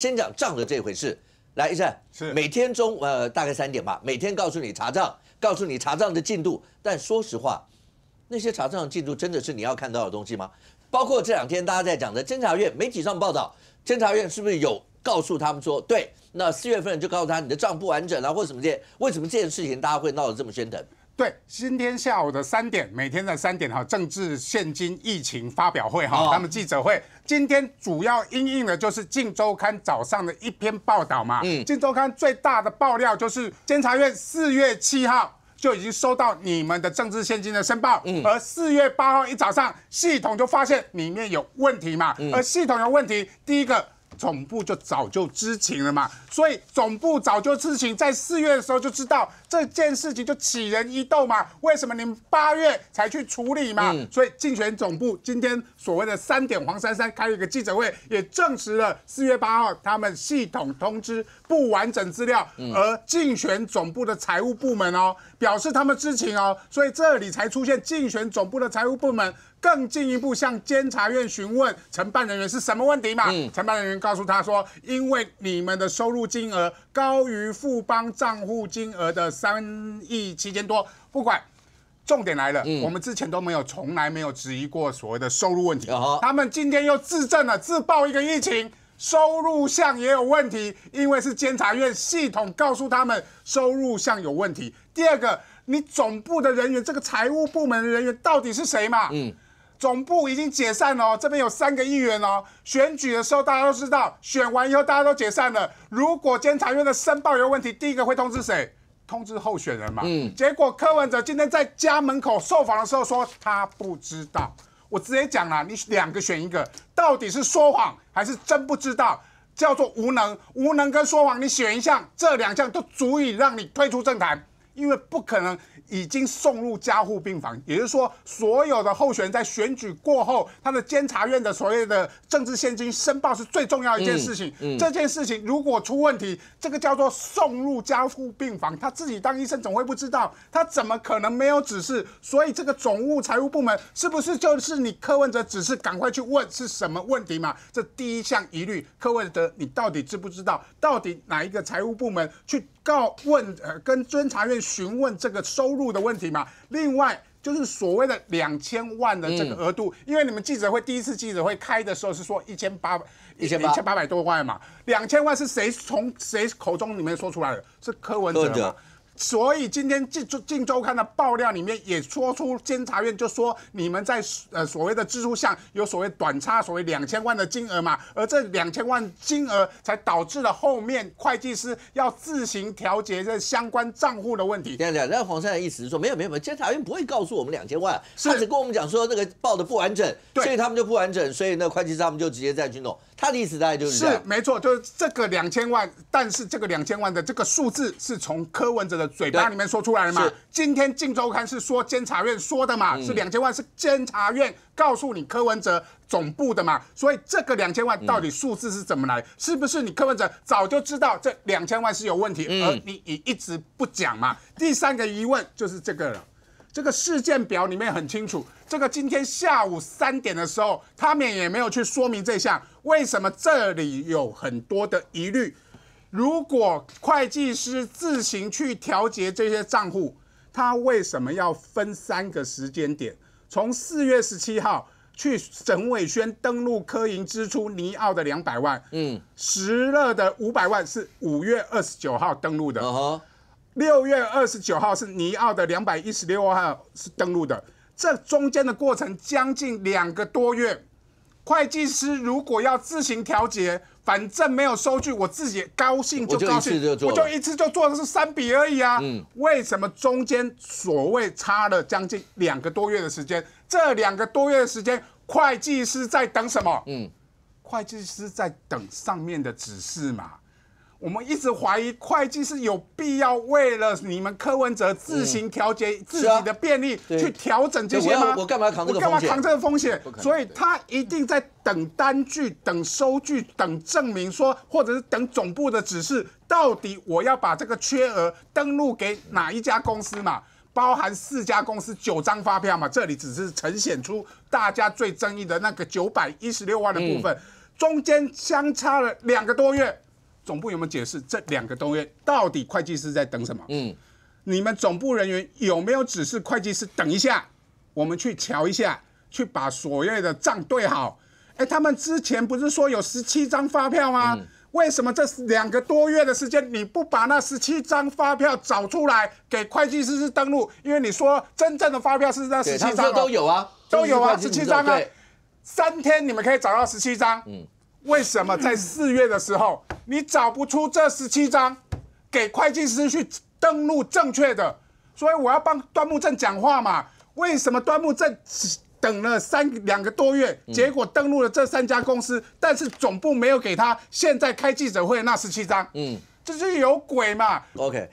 先讲账的这回事，来，医生是每天中，呃，大概三点吧，每天告诉你查账，告诉你查账的进度。但说实话，那些查账的进度真的是你要看到的东西吗？包括这两天大家在讲的，监察院媒体上报道，监察院是不是有告诉他们说，对，那四月份就告诉他你的账不完整啊，或什么的？为什么这件事情大家会闹得这么喧腾？对，今天下午的三点，每天的三点哈，政治现金疫情发表会哈，他们记者会，今天主要应应的就是《竞周刊》早上的一篇报道嘛，嗯，《竞周刊》最大的爆料就是监察院四月七号就已经收到你们的政治现金的申报，嗯，而四月八号一早上系统就发现里面有问题嘛，嗯，而系统有问题，第一个。总部就早就知情了嘛，所以总部早就知情，在四月的时候就知道这件事情就起人一斗嘛，为什么们八月才去处理嘛？所以竞选总部今天所谓的三点黄珊珊开一个记者会，也证实了四月八号他们系统通知不完整资料，而竞选总部的财务部门哦。表示他们知情哦，所以这里才出现竞选总部的财务部门更进一步向监察院询问承办人员是什么问题嘛？承办人员告诉他说，因为你们的收入金额高于富邦账户金额的三亿七千多，不管，重点来了，我们之前都没有，从来没有质疑过所谓的收入问题。他们今天又自证了，自曝一个疫情。收入项也有问题，因为是监察院系统告诉他们收入项有问题。第二个，你总部的人员，这个财务部门的人员到底是谁嘛？嗯，总部已经解散了，这边有三个议员哦。选举的时候大家都知道，选完以后大家都解散了。如果监察院的申报有问题，第一个会通知谁？通知候选人嘛。嗯，结果柯文哲今天在家门口受访的时候说他不知道。我直接讲了，你两个选一个，到底是说谎还是真不知道，叫做无能。无能跟说谎，你选一项，这两项都足以让你退出政坛。因为不可能已经送入加护病房，也就是说，所有的候选在选举过后，他的监察院的所谓的政治现金申报是最重要一件事情。这件事情如果出问题，这个叫做送入加护病房。他自己当医生，怎么会不知道？他怎么可能没有指示？所以这个总务财务部门是不是就是你柯文哲指示赶快去问是什么问题嘛？这第一项疑虑，柯文哲，你到底知不知道？到底哪一个财务部门去告问？呃，跟监察院。询问这个收入的问题嘛？另外就是所谓的两千万的这个额度，因为你们记者会第一次记者会开的时候是说一千八百一千八百多万嘛，两千万是谁从谁口中里面说出来的？是柯文哲。所以今天《进周周刊》的爆料里面也说出监察院就说你们在呃所谓的支出项有所谓短差，所谓两千万的金额嘛，而这两千万金额才导致了后面会计师要自行调节这相关账户的问题。对对，那黄珊的意思是说没有没有，没有，监察院不会告诉我们两千万，他只跟我们讲说这个报的不完整，所以他们就不完整，所以那会计师他们就直接再去弄。他的意思大概就是是没错，就是这个两千万，但是这个两千万的这个数字是从柯文哲的嘴巴里面说出来的嘛？今天《今周刊》是说监察院说的嘛？是两千万是监察院告诉你柯文哲总部的嘛？所以这个两千万到底数字是怎么来？是不是你柯文哲早就知道这两千万是有问题，而你也一直不讲嘛？第三个疑问就是这个了。这个事件表里面很清楚，这个今天下午三点的时候，他们也没有去说明这项，为什么这里有很多的疑虑？如果会计师自行去调节这些账户，他为什么要分三个时间点？从四月十七号去沈伟轩登录科银支出尼奥的两百万，嗯，石乐的五百万是五月二十九号登录的。六月二十九号是尼奥的两百一十六号是登录的，这中间的过程将近两个多月。会计师如果要自行调节，反正没有收据，我自己高兴就高兴。我就一次就做，我就一次就做的是三笔而已啊。嗯，为什么中间所谓差了将近两个多月的时间？这两个多月的时间，会计师在等什么？嗯，会计师在等上面的指示嘛。我们一直怀疑会计是有必要为了你们柯文哲自行调节自己的便利，去调整这些吗？我干嘛扛？我干嘛扛这个风险？所以他一定在等单据、等收据、等证明，说或者是等总部的指示，到底我要把这个缺额登录给哪一家公司嘛？包含四家公司九张发票嘛？这里只是呈现出大家最争议的那个九百一十六万的部分，中间相差了两个多月。总部有没有解释这两个多月到底会计师在等什么？嗯，你们总部人员有没有指示会计师等一下，我们去瞧一下，去把所有的账对好？哎，他们之前不是说有十七张发票吗？为什么这两个多月的时间你不把那十七张发票找出来给会计师是登录？因为你说真正的发票是那十七张都有啊，都有啊，十七张啊，三天你们可以找到十七张？嗯。为什么在四月的时候，你找不出这十七张给会计师去登录正确的？所以我要帮端木正讲话嘛？为什么端木正等了三两个多月，结果登录了这三家公司，但是总部没有给他？现在开记者会那十七张，嗯，这是有鬼嘛？OK。